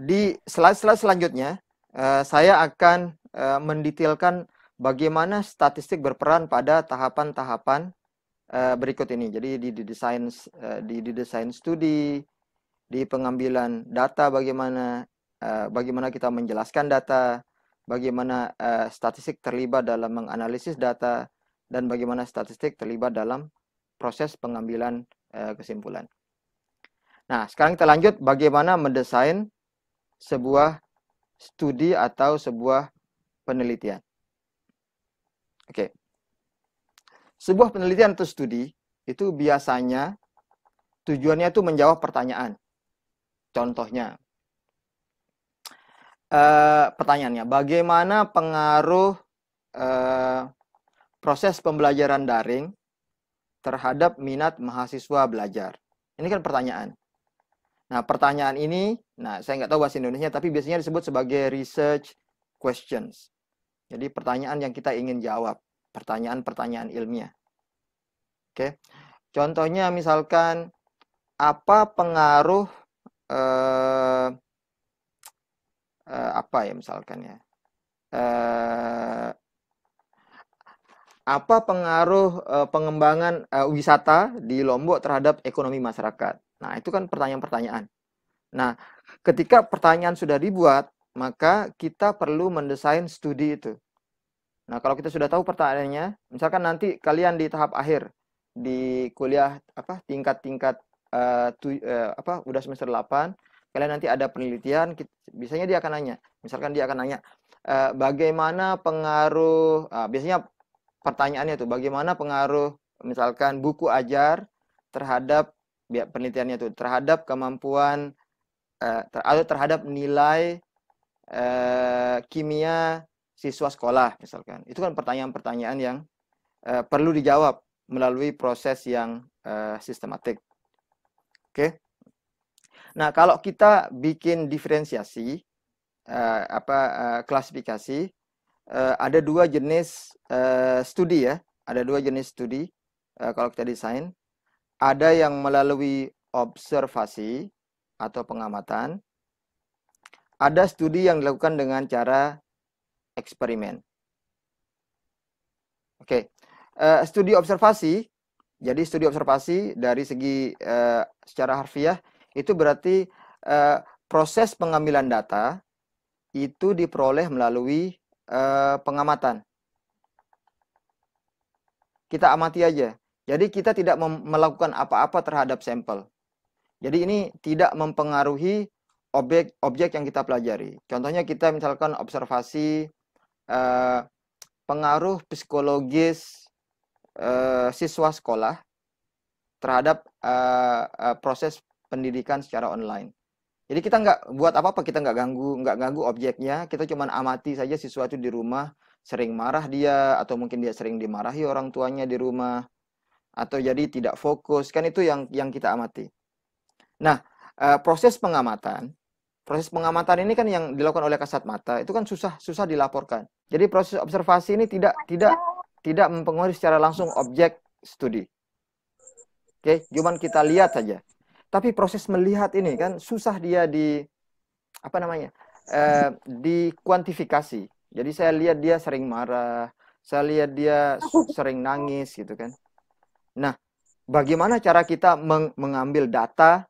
di slide-slide selanjutnya eh, saya akan eh, mendetailkan bagaimana statistik berperan pada tahapan-tahapan eh, berikut ini. Jadi di, desain di, desain studi, di pengambilan data bagaimana bagaimana kita menjelaskan data, bagaimana statistik terlibat dalam menganalisis data dan bagaimana statistik terlibat dalam proses pengambilan kesimpulan. Nah, sekarang kita lanjut bagaimana mendesain sebuah studi atau sebuah penelitian. Oke. Sebuah penelitian atau studi itu biasanya tujuannya itu menjawab pertanyaan. Contohnya, eh, pertanyaannya, bagaimana pengaruh eh, proses pembelajaran daring terhadap minat mahasiswa belajar? Ini kan pertanyaan. Nah, pertanyaan ini, nah saya nggak tahu bahasa Indonesia, tapi biasanya disebut sebagai research questions. Jadi pertanyaan yang kita ingin jawab, pertanyaan-pertanyaan ilmiah. Oke, contohnya misalkan apa pengaruh eh, eh, apa ya misalkan ya, eh, apa pengaruh eh, pengembangan eh, wisata di Lombok terhadap ekonomi masyarakat? Nah, itu kan pertanyaan-pertanyaan. Nah, ketika pertanyaan sudah dibuat, maka kita perlu mendesain studi itu. Nah, kalau kita sudah tahu pertanyaannya, misalkan nanti kalian di tahap akhir di kuliah apa tingkat-tingkat uh, uh, apa udah semester 8, kalian nanti ada penelitian, kita, biasanya dia akan nanya. Misalkan dia akan nanya uh, bagaimana pengaruh uh, biasanya pertanyaannya itu bagaimana pengaruh misalkan buku ajar terhadap biar penelitiannya itu terhadap kemampuan eh, atau terhadap nilai eh, kimia siswa sekolah misalkan. Itu kan pertanyaan-pertanyaan yang eh, perlu dijawab melalui proses yang uh, sistematik. Oke. Okay? Nah, kalau kita bikin diferensiasi apa klasifikasi ada dua jenis studi ya. Ada dua jenis studi kalau kita desain. Ada yang melalui observasi atau pengamatan. Ada studi yang dilakukan dengan cara eksperimen. Oke, uh, studi observasi. Jadi studi observasi dari segi uh, secara harfiah itu berarti uh, proses pengambilan data itu diperoleh melalui uh, pengamatan. Kita amati aja. Jadi kita tidak melakukan apa-apa terhadap sampel. Jadi ini tidak mempengaruhi objek objek yang kita pelajari. Contohnya kita misalkan observasi eh, pengaruh psikologis eh, siswa sekolah terhadap eh, eh, proses pendidikan secara online. Jadi kita nggak buat apa-apa, kita nggak ganggu, nggak ganggu objeknya. Kita cuma amati saja siswa itu di rumah sering marah dia atau mungkin dia sering dimarahi orang tuanya di rumah atau jadi tidak fokus kan itu yang yang kita amati. Nah eh, proses pengamatan proses pengamatan ini kan yang dilakukan oleh kasat mata itu kan susah susah dilaporkan. Jadi proses observasi ini tidak tidak tidak mempengaruhi secara langsung objek studi. Oke, okay? cuman kita lihat saja. Tapi proses melihat ini kan susah dia di apa namanya? Eh, dikuantifikasi. Jadi saya lihat dia sering marah, saya lihat dia sering nangis gitu kan. Nah, bagaimana cara kita meng mengambil data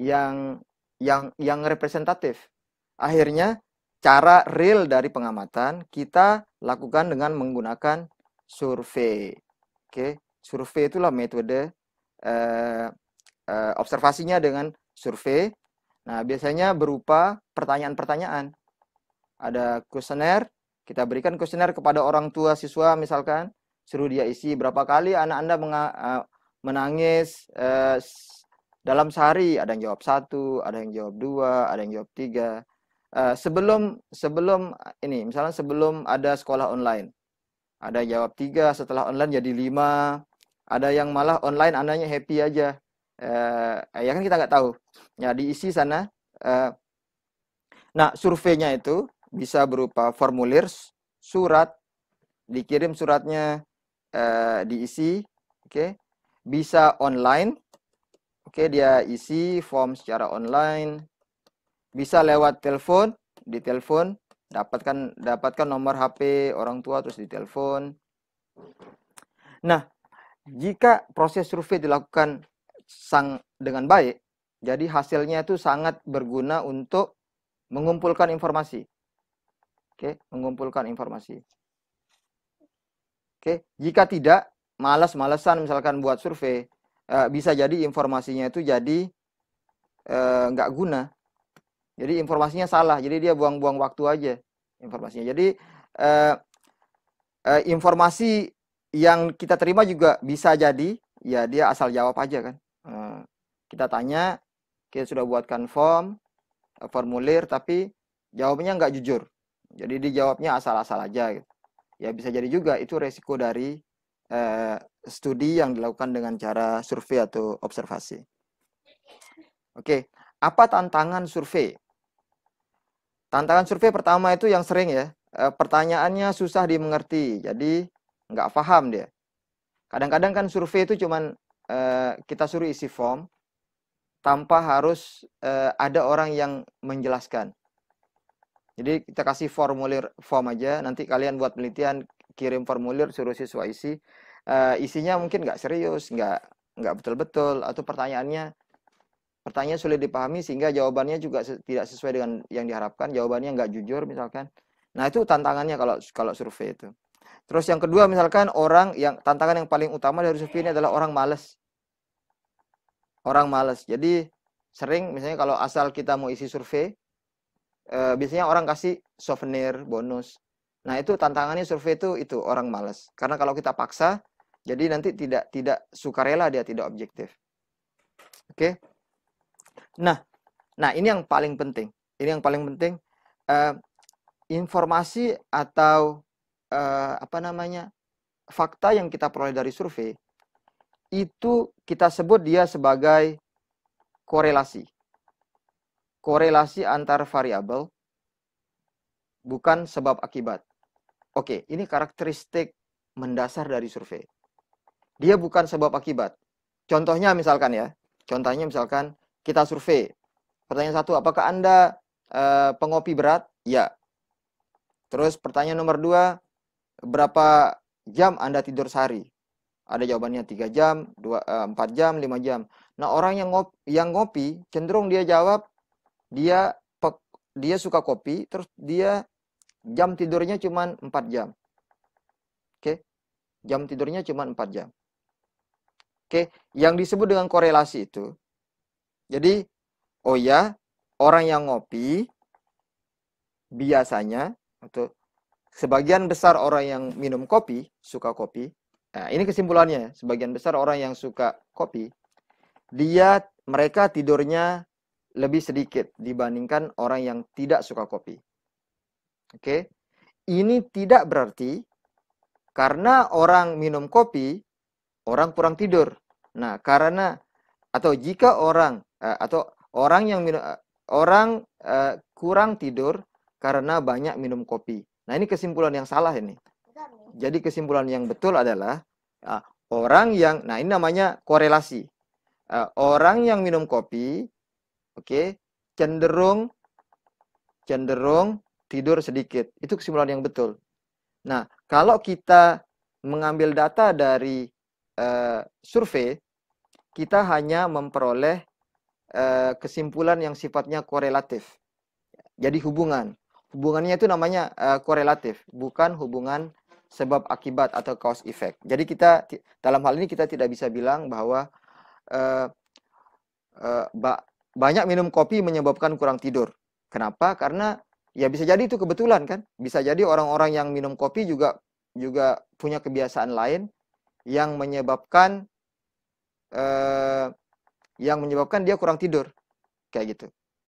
yang yang yang representatif? Akhirnya cara real dari pengamatan kita lakukan dengan menggunakan survei. Oke, okay? survei itulah metode eh, eh, observasinya dengan survei. Nah, biasanya berupa pertanyaan-pertanyaan. Ada kuesioner, kita berikan kuesioner kepada orang tua siswa misalkan suruh dia isi berapa kali anak Anda eh, menangis eh, dalam sehari, ada yang jawab satu, ada yang jawab dua, ada yang jawab tiga. Eh, sebelum sebelum ini, misalnya sebelum ada sekolah online, ada yang jawab tiga, setelah online jadi lima, ada yang malah online anaknya happy aja. Eh, ya kan kita nggak tahu. Ya diisi sana. nah surveinya itu bisa berupa formulir, surat, dikirim suratnya Eh, diisi, oke. Okay. Bisa online. Oke, okay, dia isi form secara online. Bisa lewat telepon, di telepon dapatkan dapatkan nomor HP orang tua terus di telepon. Nah, jika proses survei dilakukan sang dengan baik, jadi hasilnya itu sangat berguna untuk mengumpulkan informasi. Oke, mengumpulkan informasi. Oke, jika tidak malas-malesan misalkan buat survei, uh, bisa jadi informasinya itu jadi eh, nggak uh, guna. Jadi informasinya salah, jadi dia buang-buang waktu aja informasinya. Jadi uh, uh, informasi yang kita terima juga bisa jadi ya dia asal jawab aja kan. Uh, kita tanya, kita sudah buatkan form, formulir, tapi jawabnya nggak jujur. Jadi dijawabnya asal-asal aja gitu ya bisa jadi juga itu resiko dari eh, studi yang dilakukan dengan cara survei atau observasi. Oke, apa tantangan survei? Tantangan survei pertama itu yang sering ya, eh, pertanyaannya susah dimengerti, jadi nggak paham dia. Kadang-kadang kan survei itu cuman eh, kita suruh isi form tanpa harus eh, ada orang yang menjelaskan. Jadi kita kasih formulir form aja, nanti kalian buat penelitian, kirim formulir, suruh siswa isi. Uh, isinya mungkin nggak serius, nggak nggak betul-betul, atau pertanyaannya pertanyaan sulit dipahami sehingga jawabannya juga tidak sesuai dengan yang diharapkan, jawabannya nggak jujur misalkan. Nah itu tantangannya kalau kalau survei itu. Terus yang kedua misalkan orang yang tantangan yang paling utama dari survei ini adalah orang males. Orang males. Jadi sering misalnya kalau asal kita mau isi survei, Eh, biasanya orang kasih souvenir bonus nah itu tantangannya survei itu itu orang males. karena kalau kita paksa jadi nanti tidak tidak sukarela dia tidak objektif oke okay? nah nah ini yang paling penting ini yang paling penting uh, informasi atau uh, apa namanya fakta yang kita peroleh dari survei itu kita sebut dia sebagai korelasi korelasi antar variabel bukan sebab akibat. Oke, ini karakteristik mendasar dari survei. Dia bukan sebab akibat. Contohnya misalkan ya, contohnya misalkan kita survei. Pertanyaan satu, apakah Anda e, pengopi berat? Ya. Terus pertanyaan nomor dua, berapa jam Anda tidur sehari? Ada jawabannya 3 jam, 2, 4 eh, jam, 5 jam. Nah, orang yang ngopi, yang ngopi cenderung dia jawab dia dia suka kopi, terus dia jam tidurnya cuma 4 jam. Oke. Okay? Jam tidurnya cuma 4 jam. Oke, okay? yang disebut dengan korelasi itu. Jadi, oh ya, orang yang ngopi biasanya atau sebagian besar orang yang minum kopi suka kopi. Nah, ini kesimpulannya, sebagian besar orang yang suka kopi dia mereka tidurnya lebih sedikit dibandingkan orang yang tidak suka kopi. Oke. Okay? Ini tidak berarti karena orang minum kopi, orang kurang tidur. Nah, karena atau jika orang eh, atau orang yang minum eh, orang eh, kurang tidur karena banyak minum kopi. Nah, ini kesimpulan yang salah ini. Jadi kesimpulan yang betul adalah orang yang nah ini namanya korelasi. Orang yang minum kopi Oke, okay? cenderung cenderung tidur sedikit. Itu kesimpulan yang betul. Nah, kalau kita mengambil data dari uh, survei, kita hanya memperoleh uh, kesimpulan yang sifatnya korelatif. Jadi hubungan. Hubungannya itu namanya uh, korelatif, bukan hubungan sebab akibat atau cause effect. Jadi kita dalam hal ini kita tidak bisa bilang bahwa uh, uh, banyak minum kopi menyebabkan kurang tidur. Kenapa? Karena ya bisa jadi itu kebetulan kan. Bisa jadi orang-orang yang minum kopi juga juga punya kebiasaan lain yang menyebabkan eh, yang menyebabkan dia kurang tidur kayak gitu.